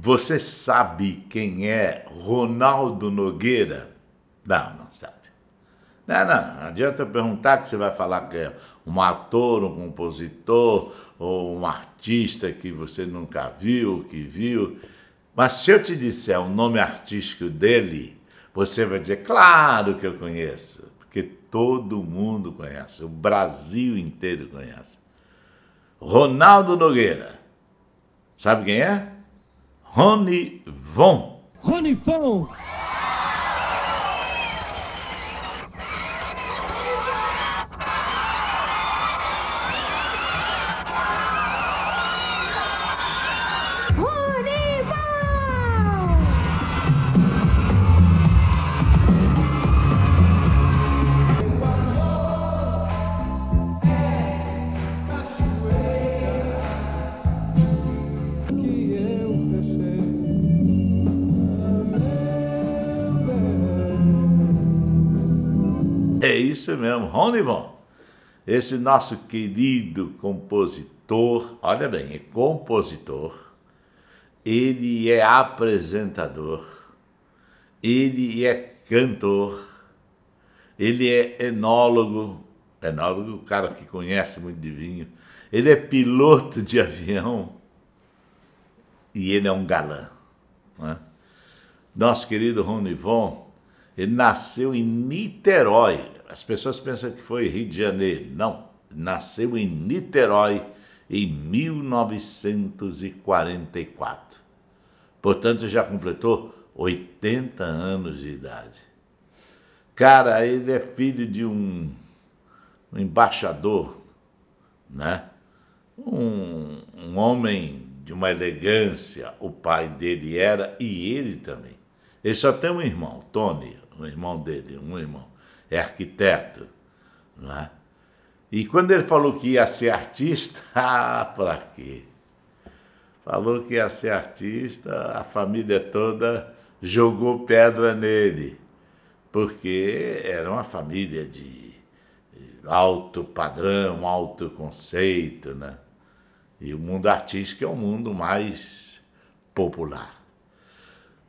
Você sabe quem é Ronaldo Nogueira? Não, não sabe. Não, não, não adianta perguntar que você vai falar que é um ator, um compositor ou um artista que você nunca viu, que viu. Mas se eu te disser o nome artístico dele, você vai dizer, claro que eu conheço, porque todo mundo conhece, o Brasil inteiro conhece. Ronaldo Nogueira. Sabe quem é? Honey Von. Honey Von. isso mesmo, Ronivon. Esse nosso querido compositor, olha bem, é compositor, ele é apresentador, ele é cantor, ele é enólogo, enólogo, o cara que conhece muito de vinho, ele é piloto de avião e ele é um galã. Né? Nosso querido Ronivon, ele nasceu em Niterói, as pessoas pensam que foi Rio de Janeiro. Não, nasceu em Niterói em 1944. Portanto, já completou 80 anos de idade. Cara, ele é filho de um, um embaixador, né? Um, um homem de uma elegância. O pai dele era e ele também. Ele só tem um irmão, Tony, um irmão dele, um irmão é arquiteto, não é? E quando ele falou que ia ser artista, ah, quê? Falou que ia ser artista, a família toda jogou pedra nele, porque era uma família de alto padrão, alto conceito, né? E o mundo artístico é o mundo mais popular.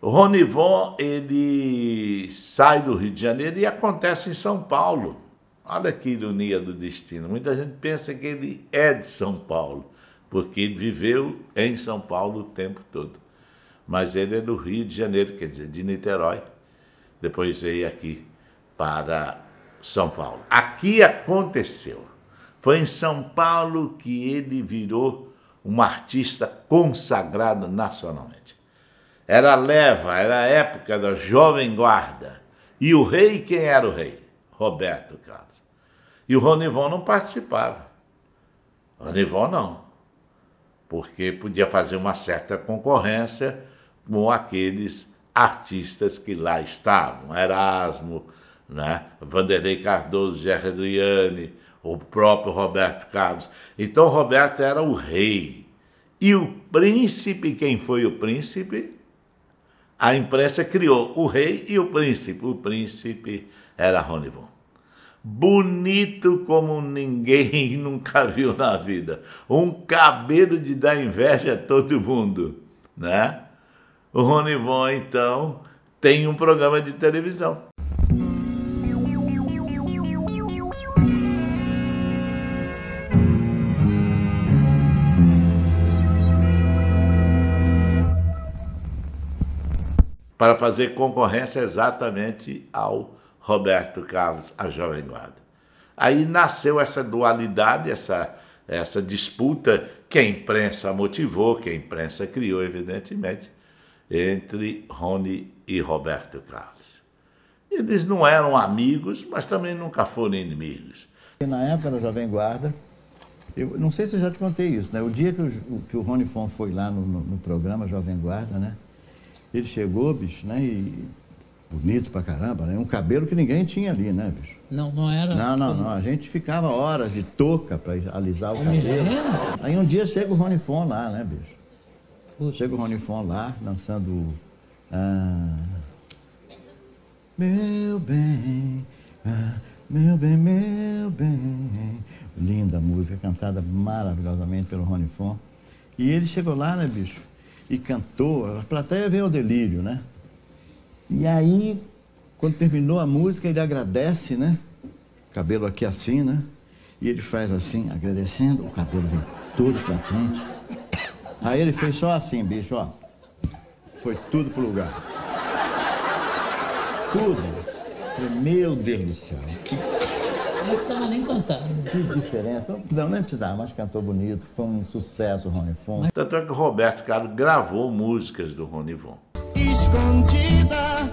Ronivon, ele sai do Rio de Janeiro e acontece em São Paulo. Olha que ironia do destino. Muita gente pensa que ele é de São Paulo, porque ele viveu em São Paulo o tempo todo. Mas ele é do Rio de Janeiro, quer dizer, de Niterói. Depois veio aqui para São Paulo. Aqui aconteceu. Foi em São Paulo que ele virou um artista consagrado nacionalmente. Era leva, era a época da jovem guarda. E o rei, quem era o rei? Roberto Carlos. E o Ronivon não participava. Ronivon não. Porque podia fazer uma certa concorrência com aqueles artistas que lá estavam. Erasmo, né? Vanderlei Cardoso, Gerardriane, o próprio Roberto Carlos. Então Roberto era o rei. E o príncipe, quem foi o príncipe? A imprensa criou o rei e o príncipe. O príncipe era Ronivon. Bonito como ninguém nunca viu na vida. Um cabelo de dar inveja a todo mundo, né? O Ronivon, então, tem um programa de televisão para fazer concorrência exatamente ao Roberto Carlos, a Jovem Guarda. Aí nasceu essa dualidade, essa, essa disputa que a imprensa motivou, que a imprensa criou, evidentemente, entre Rony e Roberto Carlos. Eles não eram amigos, mas também nunca foram inimigos. Na época da Jovem Guarda, eu não sei se eu já te contei isso, né? O dia que o, que o Rony Fon foi lá no, no, no programa Jovem Guarda, né? Ele chegou, bicho, né? E bonito pra caramba, né? Um cabelo que ninguém tinha ali, né, bicho? Não, não era. Não, não, não. A gente ficava horas de touca pra alisar o cabelo. Aí um dia chega o Ronifon lá, né, bicho? Putz. Chega o Ronifon lá, dançando Ah, meu bem, ah, meu bem, meu bem. Linda música, cantada maravilhosamente pelo Ronifon. E ele chegou lá, né, bicho? e cantou. A plateia veio ao delírio, né? E aí, quando terminou a música, ele agradece, né? Cabelo aqui assim, né? E ele faz assim, agradecendo, o cabelo vem todo pra frente. Aí ele fez só assim, bicho, ó. Foi tudo pro lugar. Tudo. Meu Deus do céu. Que... Não precisava nem cantar. Que diferença. Não, nem é precisava, mas cantou bonito. Foi um sucesso, Rony Von. Tanto é que o Roberto Carlos gravou músicas do Rony Von. Escondida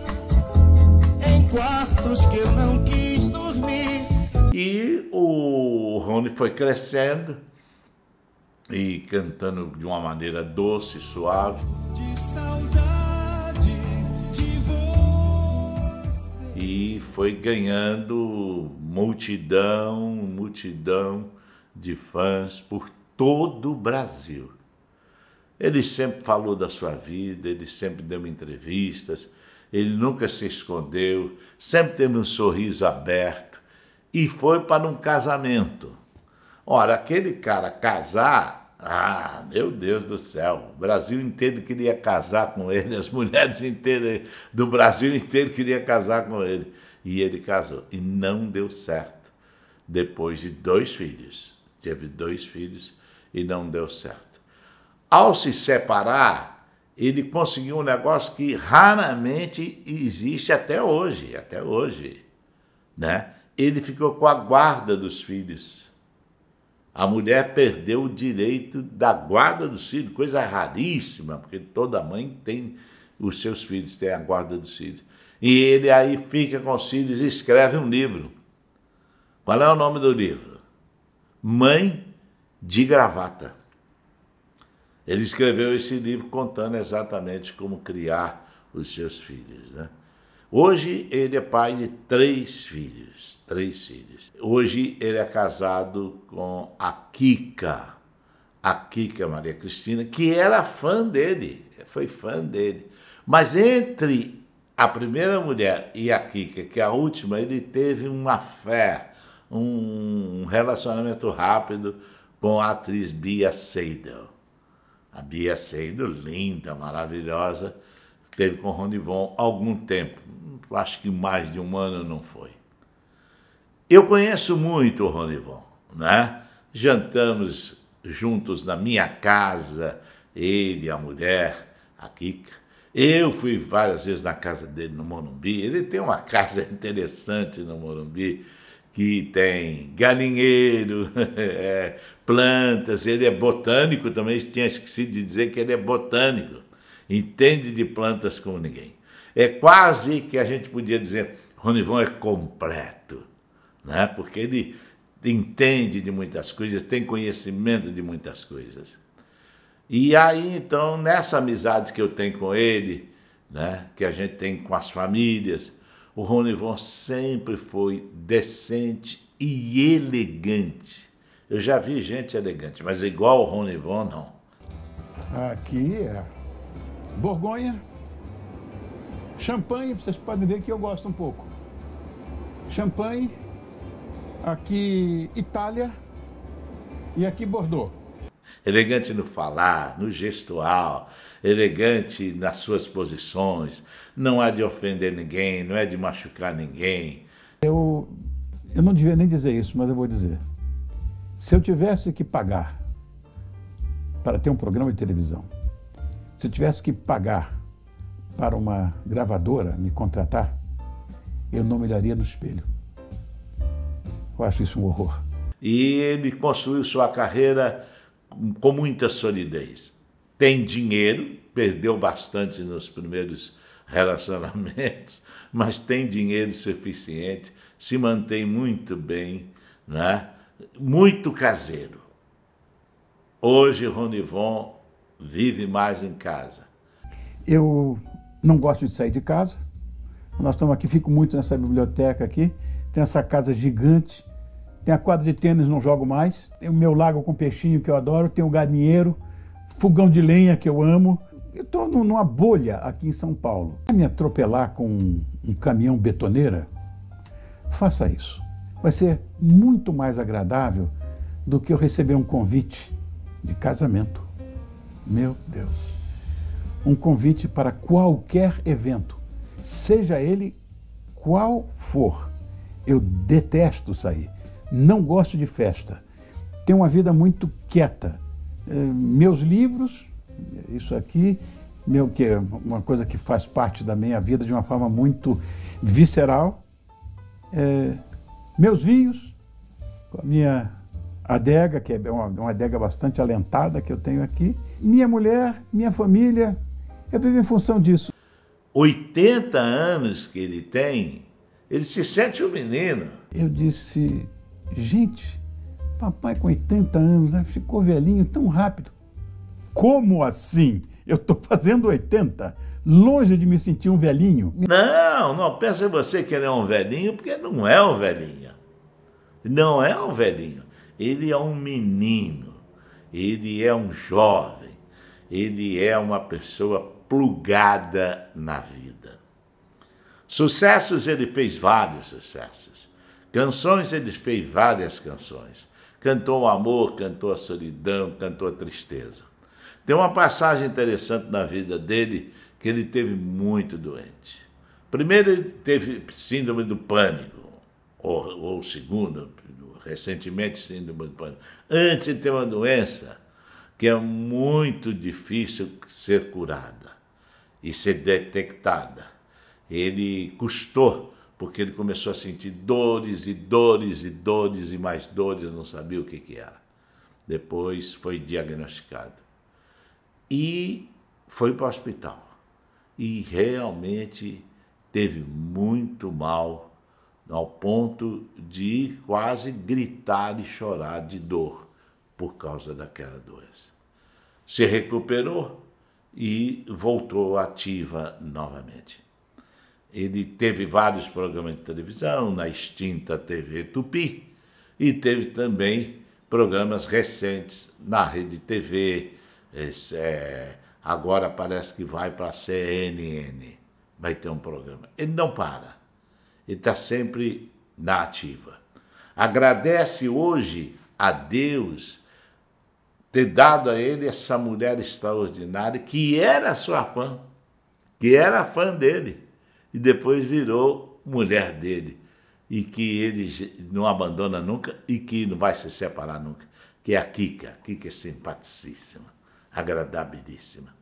em quartos que eu não quis dormir. E o Rony foi crescendo e cantando de uma maneira doce, suave. De saudade. e foi ganhando multidão, multidão de fãs por todo o Brasil. Ele sempre falou da sua vida, ele sempre deu entrevistas, ele nunca se escondeu, sempre teve um sorriso aberto e foi para um casamento. Ora, aquele cara casar ah, meu Deus do céu, o Brasil inteiro queria casar com ele, as mulheres inteiras do Brasil inteiro queria casar com ele. E ele casou, e não deu certo. Depois de dois filhos, teve dois filhos e não deu certo. Ao se separar, ele conseguiu um negócio que raramente existe até hoje, até hoje, né? Ele ficou com a guarda dos filhos a mulher perdeu o direito da guarda dos filhos, coisa raríssima, porque toda mãe tem os seus filhos, tem a guarda dos filhos. E ele aí fica com os filhos e escreve um livro. Qual é o nome do livro? Mãe de Gravata. Ele escreveu esse livro contando exatamente como criar os seus filhos, né? Hoje ele é pai de três filhos, três filhos. Hoje ele é casado com a Kika, a Kika Maria Cristina, que era fã dele, foi fã dele. Mas entre a primeira mulher e a Kika, que é a última, ele teve uma fé, um relacionamento rápido com a atriz Bia Seidel. A Bia Seidel, linda, maravilhosa, esteve com Ronivon algum tempo, acho que mais de um ano não foi. Eu conheço muito o Ronivon, né? Jantamos juntos na minha casa, ele, a mulher, a Kika. Eu fui várias vezes na casa dele no Morumbi. Ele tem uma casa interessante no Morumbi, que tem galinheiro, é, plantas. Ele é botânico também, tinha esquecido de dizer que ele é botânico entende de plantas como ninguém. É quase que a gente podia dizer, Ronivon é completo, né? porque ele entende de muitas coisas, tem conhecimento de muitas coisas. E aí, então, nessa amizade que eu tenho com ele, né, que a gente tem com as famílias, o Ronivon sempre foi decente e elegante. Eu já vi gente elegante, mas igual o Ronivon, não. Aqui é Borgonha, champanhe, vocês podem ver que eu gosto um pouco. Champanhe, aqui Itália e aqui Bordeaux. Elegante no falar, no gestual, elegante nas suas posições, não há de ofender ninguém, não é de machucar ninguém. Eu, eu não devia nem dizer isso, mas eu vou dizer. Se eu tivesse que pagar para ter um programa de televisão, se eu tivesse que pagar para uma gravadora me contratar, eu não me olharia no espelho. Eu acho isso um horror. E ele construiu sua carreira com muita solidez. Tem dinheiro, perdeu bastante nos primeiros relacionamentos, mas tem dinheiro suficiente, se mantém muito bem, né? muito caseiro. Hoje, Ronivon vive mais em casa? Eu não gosto de sair de casa. Nós estamos aqui, fico muito nessa biblioteca aqui. Tem essa casa gigante. Tem a quadra de tênis, não jogo mais. Tem o meu lago com peixinho, que eu adoro. Tem o galinheiro, fogão de lenha, que eu amo. Eu estou numa bolha aqui em São Paulo. me atropelar com um caminhão betoneira? Faça isso. Vai ser muito mais agradável do que eu receber um convite de casamento. Meu Deus. Um convite para qualquer evento, seja ele qual for. Eu detesto sair. Não gosto de festa. Tenho uma vida muito quieta. Eh, meus livros, isso aqui, meu que é uma coisa que faz parte da minha vida de uma forma muito visceral. É, meus vinhos, com a minha adega, que é uma, uma adega bastante alentada que eu tenho aqui. Minha mulher, minha família, eu vivo em função disso. 80 anos que ele tem, ele se sente um menino. Eu disse, gente, papai com 80 anos, né? ficou velhinho tão rápido. Como assim? Eu estou fazendo 80, longe de me sentir um velhinho. Não, não em você que ele é um velhinho, porque não é um velhinho. Não é um velhinho. Ele é um menino, ele é um jovem, ele é uma pessoa plugada na vida. Sucessos ele fez vários sucessos. Canções ele fez várias canções. Cantou o amor, cantou a solidão, cantou a tristeza. Tem uma passagem interessante na vida dele que ele teve muito doente. Primeiro ele teve síndrome do pânico, ou, ou segundo, recentemente síndrome do pânico, antes de ter uma doença que é muito difícil ser curada e ser detectada. Ele custou, porque ele começou a sentir dores e dores e dores e mais dores, não sabia o que, que era. Depois foi diagnosticado. E foi para o hospital. E realmente teve muito mal ao ponto de quase gritar e chorar de dor por causa daquela doença. Se recuperou e voltou ativa novamente. Ele teve vários programas de televisão na extinta TV Tupi e teve também programas recentes na Rede TV. Esse, é, agora parece que vai para a CNN, vai ter um programa. Ele não para e está sempre na ativa. Agradece hoje a Deus ter dado a ele essa mulher extraordinária que era sua fã, que era fã dele e depois virou mulher dele e que ele não abandona nunca e que não vai se separar nunca, que é a Kika. A Kika é simpaticíssima, agradabilíssima,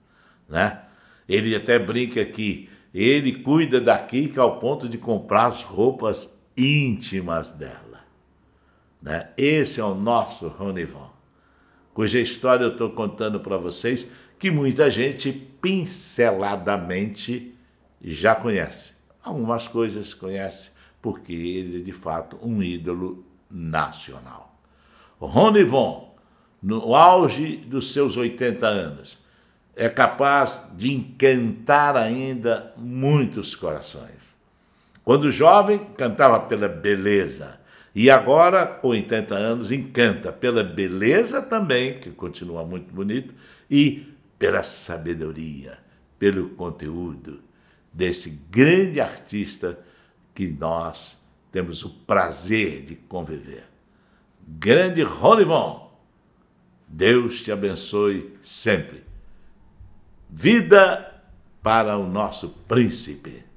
né? Ele até brinca que ele cuida da Kika ao ponto de comprar as roupas íntimas dela. Né? Esse é o nosso Ronivon, cuja história eu estou contando para vocês, que muita gente pinceladamente já conhece. Algumas coisas conhece, porque ele é de fato um ídolo nacional. Ronivon, no auge dos seus 80 anos, é capaz de encantar ainda muitos corações. Quando jovem, cantava pela beleza. E agora, com 80 anos, encanta pela beleza também, que continua muito bonito, e pela sabedoria, pelo conteúdo desse grande artista que nós temos o prazer de conviver. Grande Ronivon, Deus te abençoe sempre. Vida para o nosso príncipe.